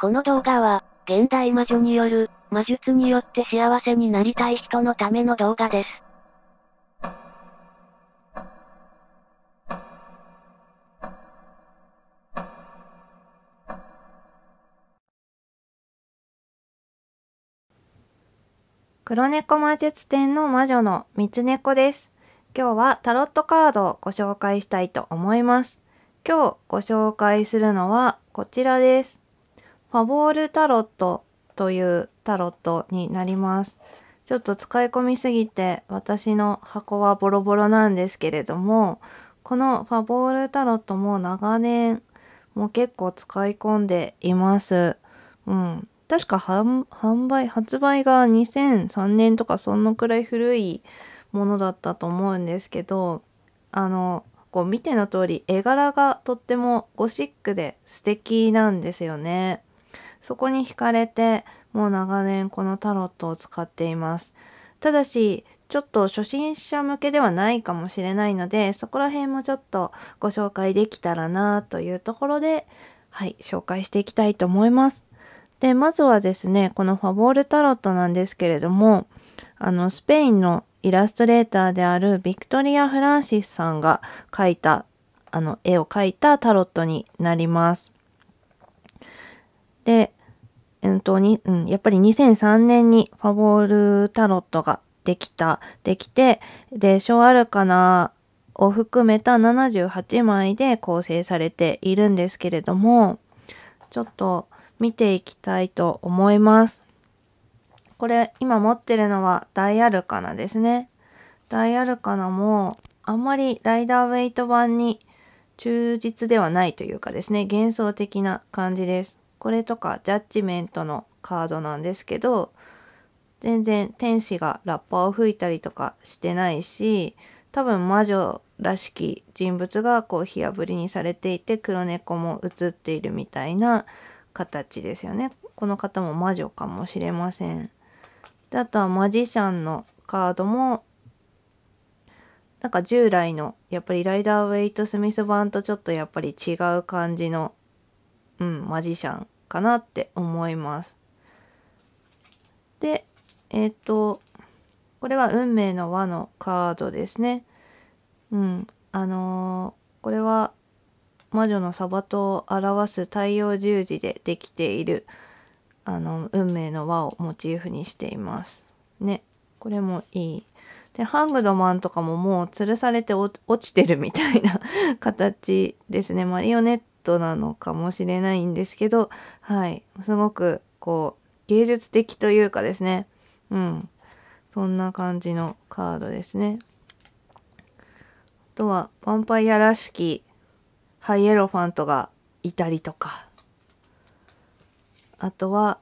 この動画は、現代魔女による、魔術によって幸せになりたい人のための動画です。黒猫魔術展の魔女の三つ猫です。今日はタロットカードをご紹介したいと思います。今日ご紹介するのはこちらです。ファボールタロットというタロットになります。ちょっと使い込みすぎて私の箱はボロボロなんですけれども、このファボールタロットも長年もう結構使い込んでいます。うん。確か販売、発売が2003年とかそのくらい古いものだったと思うんですけど、あの、こう見ての通り絵柄がとってもゴシックで素敵なんですよね。そこに惹かれて、もう長年このタロットを使っています。ただし、ちょっと初心者向けではないかもしれないので、そこら辺もちょっとご紹介できたらなというところで、はい、紹介していきたいと思います。で、まずはですね、このファボールタロットなんですけれども、あの、スペインのイラストレーターであるビクトリア・フランシスさんが描いた、あの、絵を描いたタロットになります。で、うんとにうん、やっぱり2003年にファボールタロットができた、できて、で、小アルカナを含めた78枚で構成されているんですけれども、ちょっと見ていきたいと思います。これ、今持ってるのは大アルカナですね。大アルカナも、あんまりライダーウェイト版に忠実ではないというかですね、幻想的な感じです。これとかジャッジメントのカードなんですけど全然天使がラッパを吹いたりとかしてないし多分魔女らしき人物がこう火あぶりにされていて黒猫も映っているみたいな形ですよね。この方も魔女かもしれません。であとはマジシャンのカードもなんか従来のやっぱりライダー・ウェイト・スミス版とちょっとやっぱり違う感じのうん、マジシャンかなって思います。で、えっ、ー、と、これは運命の輪のカードですね。うん、あのー、これは魔女のサバトを表す太陽十字でできているあの運命の輪をモチーフにしています。ね、これもいい。で、ハングドマンとかももう吊るされて落ちてるみたいな形ですね。マリオネッこなのかもしれないんですけど、はい、すごくこう芸術的というかですね、うん、そんな感じのカードですね。あとは、ヴァンパイアらしきハイエロファントがいたりとか、あとは、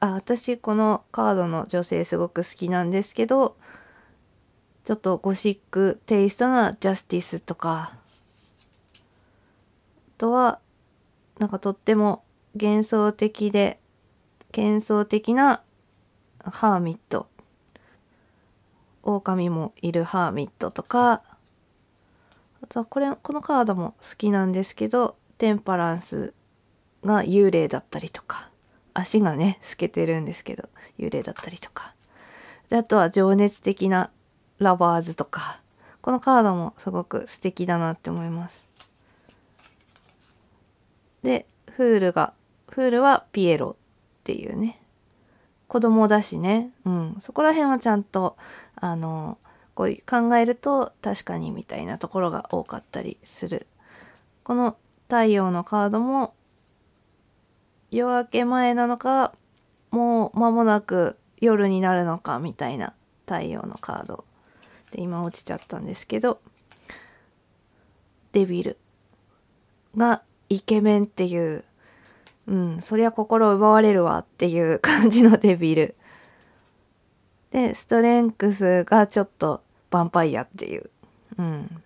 あ、私このカードの女性すごく好きなんですけど、ちょっとゴシックテイストなジャスティスとか、とはなんかとっても幻想的で幻想的なハーミット狼もいるハーミットとかあとはこれこのカードも好きなんですけどテンパランスが幽霊だったりとか足がね透けてるんですけど幽霊だったりとかであとは情熱的なラバーズとかこのカードもすごく素敵だなって思いますでフールがフールはピエロっていうね子供だしね、うん、そこら辺はちゃんとあのこう考えると確かにみたいなところが多かったりするこの太陽のカードも夜明け前なのかもう間もなく夜になるのかみたいな太陽のカードで今落ちちゃったんですけどデビルがイケメンっていう、うん、そりゃ心奪われるわっていう感じのデビル。で、ストレンクスがちょっとヴァンパイアっていう。うん。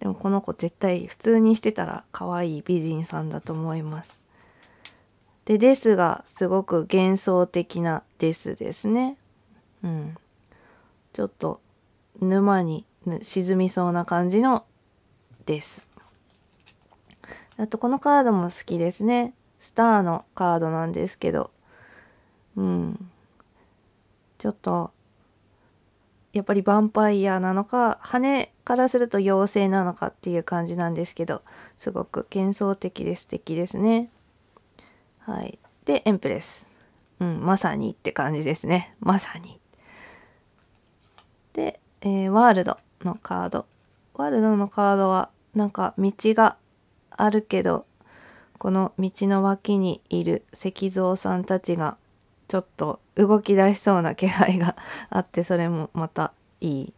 でもこの子絶対普通にしてたら可愛い美人さんだと思います。で、ですが、すごく幻想的なですですね。うん。ちょっと沼に沈みそうな感じのです。あとこのカードも好きですね。スターのカードなんですけど。うん。ちょっと、やっぱりヴァンパイアなのか、羽からすると妖精なのかっていう感じなんですけど、すごく幻想的で素敵ですね。はい。で、エンプレス。うん、まさにって感じですね。まさに。で、えー、ワールドのカード。ワールドのカードは、なんか道があるけどこの道の脇にいる石像さんたちがちょっと動き出しそうな気配があってそれもまたいい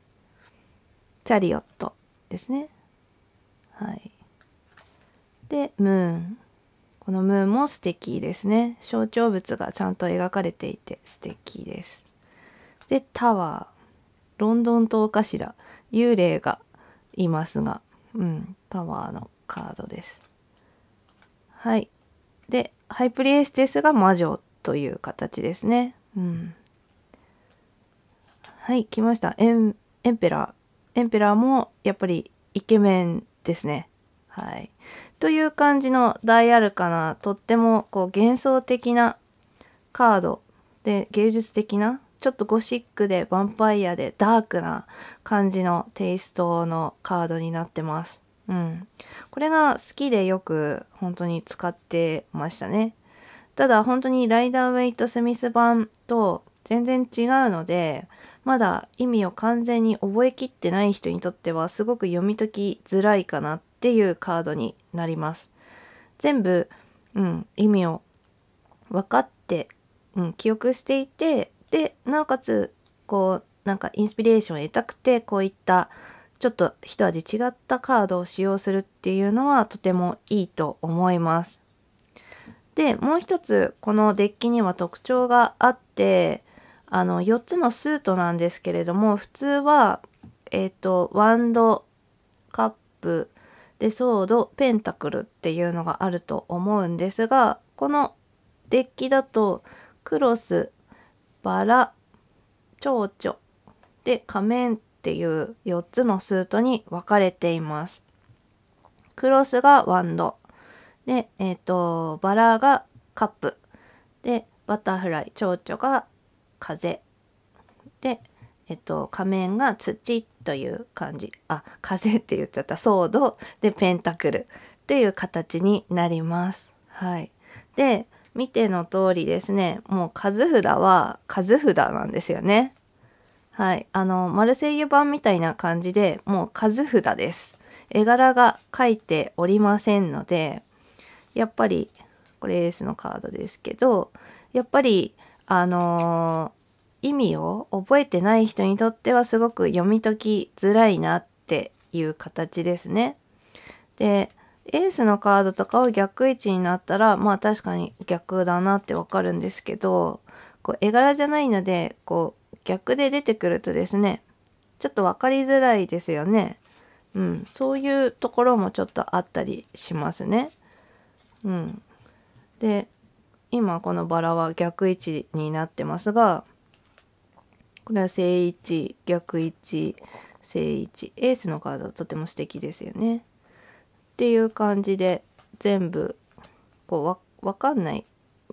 チャリオットですねはいでムーンこのムーンも素敵ですね象徴物がちゃんと描かれていて素敵ですでタワーロンドン島かしら幽霊がいますがうんタワーのカードです。はい。で、ハイプリエステスが魔女という形ですね。うん。はい、来ました。エン、エンペラー。エンペラーもやっぱりイケメンですね。はい。という感じの大アルカナ、とってもこう幻想的なカードで芸術的なちょっとゴシックでヴァンパイアでダークな感じのテイストのカードになってます。うん、これが好きでよく本当に使ってましたねただ本当にライダーウェイト・スミス版と全然違うのでまだ意味を完全に覚えきってない人にとってはすごく読み解きづらいかなっていうカードになります全部、うん、意味を分かって、うん、記憶していてでなおかつこうなんかインスピレーションを得たくてこういったちょっと一味違ったカードを使用するっていうのはとてもいいと思います。で、もう一つこのデッキには特徴があって、あの4つのスートなんですけれども、普通は、えっ、ー、と、ワンド、カップ、で、ソード、ペンタクルっていうのがあると思うんですが、このデッキだと、クロス、バラ、蝶々、で、仮面っていう4つのスートに分かれています。クロスがワンド。で、えっ、ー、と、バラがカップ。で、バタフライ、蝶々が風。で、えっ、ー、と、仮面が土という感じ。あ、風って言っちゃった。ソード。で、ペンタクル。という形になります。はい。で、見ての通りですね、もう数札は数札なんですよね。はい、あのマルセイユ版みたいな感じでもう数札です絵柄が描いておりませんのでやっぱりこれエースのカードですけどやっぱりあのー、意味を覚えてない人にとってはすごく読み解きづらいなっていう形ですね。でエースのカードとかを逆位置になったらまあ確かに逆だなってわかるんですけどこう絵柄じゃないのでこう逆で出てくるとですねちょっと分かりづらいですよね。うん、そういうところもちょっとあったりしますね。うん、で今このバラは逆位置になってますがこれは正位置逆位置正位置エースのカードとても素敵ですよね。っていう感じで全部こうわ分かんない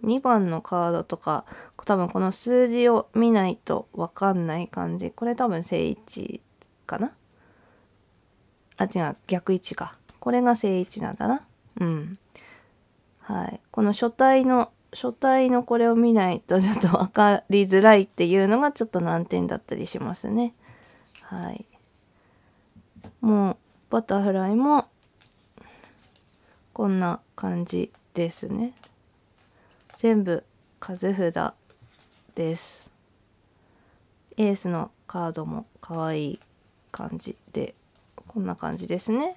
2番のカードとか多分この数字を見ないと分かんない感じこれ多分正位置かなあ違う逆位置かこれが正位置なんだなうんはいこの書体の書体のこれを見ないとちょっと分かりづらいっていうのがちょっと難点だったりしますねはいもうバタフライもこんな感じですね全部数札ですエースのカードも可愛い感じでこんな感じですね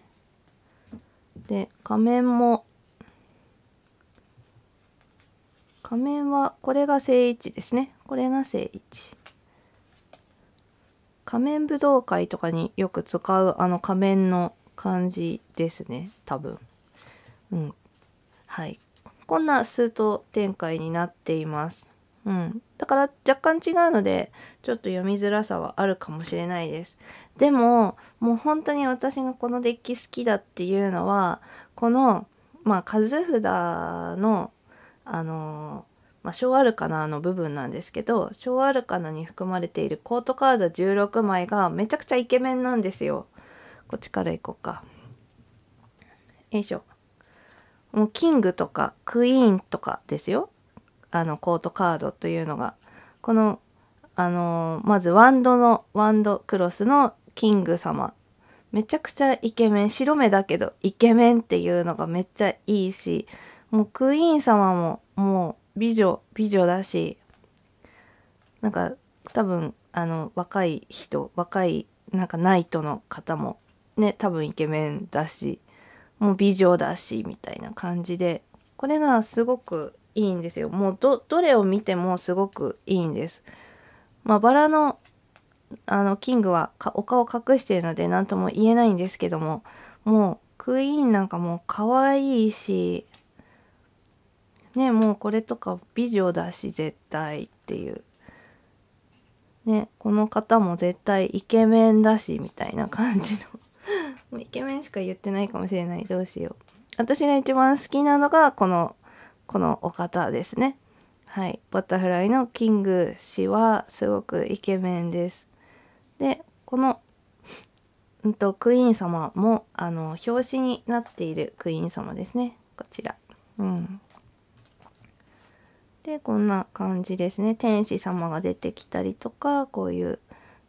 で仮面も仮面はこれが正位置ですねこれが正位置仮面武道会とかによく使うあの仮面の感じですね多分うんはいこんなスート展開になっています。うん、だから若干違うのでちょっと読みづらさはあるかもしれないです。でももう本当に私がこのデッキ好きだっていうのはこの、まあ、数札のあのまあ、小アルカナの部分なんですけど小アルカナに含まれているコートカード16枚がめちゃくちゃイケメンなんですよ。こっちからいこうか。よいしょ。もうキングとかクイーンとかですよあのコートカードというのがこのあのまずワンドのワンドクロスのキング様めちゃくちゃイケメン白目だけどイケメンっていうのがめっちゃいいしもうクイーン様ももう美女美女だしなんか多分あの若い人若いなんかナイトの方もね多分イケメンだしもう美女だしみたいな感じでこれがすごくいいんですよもうどどれを見てもすごくいいんです。まあ、バラのあのキングはお顔隠してるので何とも言えないんですけどももうクイーンなんかもう可愛いしねもうこれとか美女だし絶対っていうねこの方も絶対イケメンだしみたいな感じのもうイケメンしか言ってないかもしれないどうしよう私が一番好きなのがこのこのお方ですねはいバタフライのキング氏はすごくイケメンですでこのうんとクイーン様もあの表紙になっているクイーン様ですねこちらうんでこんな感じですね天使様が出てきたりとかこういう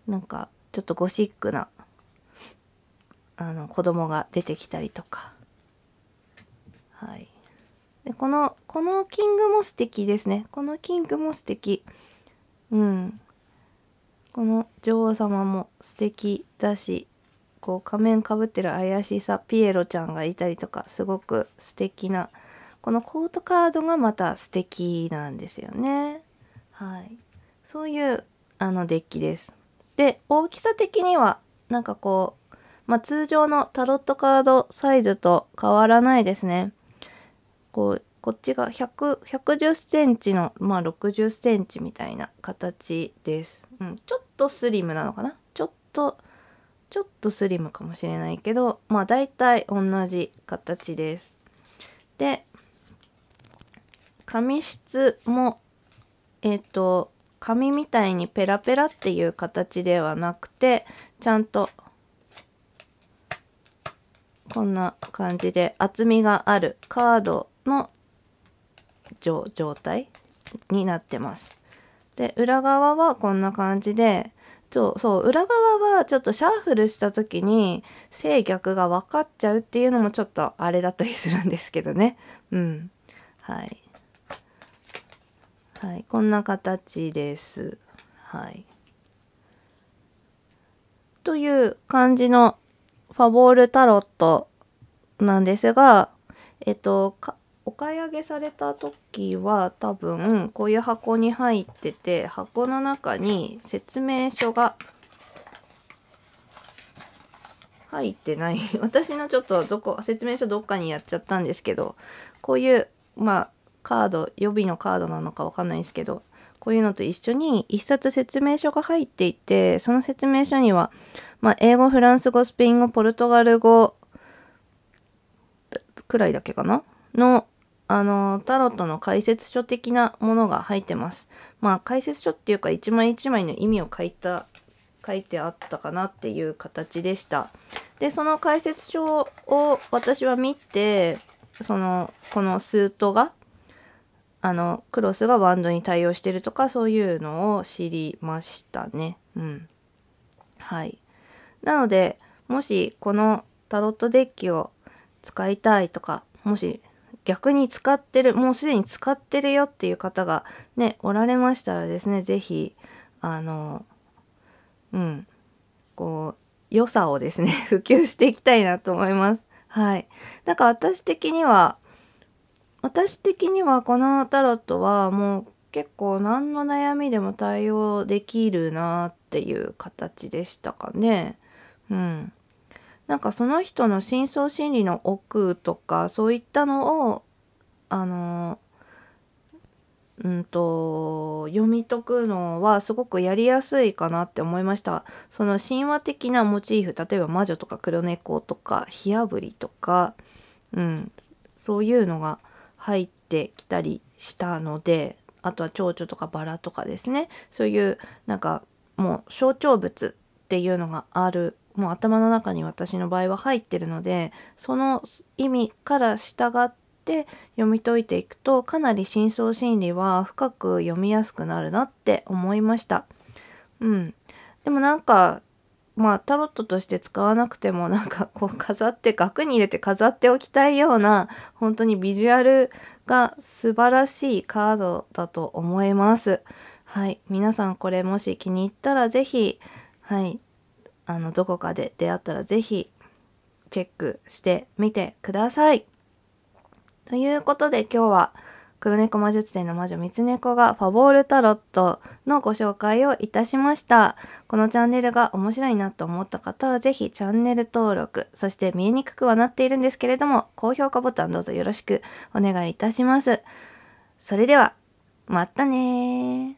なんかちょっとゴシックなあの子供が出てきたりとか。はい、でこのこのキングも素敵ですねこのキングも素敵うんこの女王様も素敵だしこう仮面かぶってる怪しさピエロちゃんがいたりとかすごく素敵なこのコートカードがまた素敵なんですよねはいそういうあのデッキですで大きさ的にはなんかこうまあ、通常のタロットカードサイズと変わらないですね。こうこっちが100 110センチの、まあ、60センチみたいな形です、うん。ちょっとスリムなのかなちょっと、ちょっとスリムかもしれないけど、まあ大体同じ形です。で、紙質も、えっ、ー、と、紙みたいにペラペラっていう形ではなくて、ちゃんとこんな感じで厚みがあるカードの状態になってます。で裏側はこんな感じでそうそう裏側はちょっとシャッフルした時に正逆が分かっちゃうっていうのもちょっとあれだったりするんですけどね。うん。はい。はい、こんな形です。はい。という感じのファボールタロットなんですが、えっと、お買い上げされた時は多分こういう箱に入ってて箱の中に説明書が入ってない 私のちょっとどこ説明書どっかにやっちゃったんですけどこういうまあカード予備のカードなのかわかんないんですけどこういうのと一緒に一冊説明書が入っていて、その説明書には、まあ、英語、フランス語、スペイン語、ポルトガル語くらいだけかなの、あの、タロットの解説書的なものが入ってます。まあ、解説書っていうか、一枚一枚の意味を書いた、書いてあったかなっていう形でした。で、その解説書を私は見て、その、このスートがあのクロスがバンドに対応してるとかそういうのを知りましたね。うん。はい。なのでもしこのタロットデッキを使いたいとかもし逆に使ってるもうすでに使ってるよっていう方がねおられましたらですね是非あのうんこう良さをですね 普及していきたいなと思います。はい。なんか私的には私的にはこのタロットはもう結構何の悩みでも対応できるなっていう形でしたかね。うん。なんかその人の深層心理の奥とかそういったのをあのうんと読み解くのはすごくやりやすいかなって思いました。その神話的なモチーフ例えば魔女とか黒猫とか火あぶりとか、うん、そういうのが入ってきたりしたのであとは蝶々とかバラとかですねそういうなんかもう象徴物っていうのがあるもう頭の中に私の場合は入ってるのでその意味から従って読み解いていくとかなり深層心理は深く読みやすくなるなって思いました。うん、でもなんかまあタロットとして使わなくてもなんかこう飾って額に入れて飾っておきたいような本当にビジュアルが素晴らしいカードだと思います。はい、皆さんこれもし気に入ったら是非はい、あのどこかで出会ったら是非チェックしてみてください。ということで今日は黒猫魔術展の魔女三つ猫がファボールタロットのご紹介をいたしました。このチャンネルが面白いなと思った方はぜひチャンネル登録、そして見えにくくはなっているんですけれども、高評価ボタンどうぞよろしくお願いいたします。それでは、またね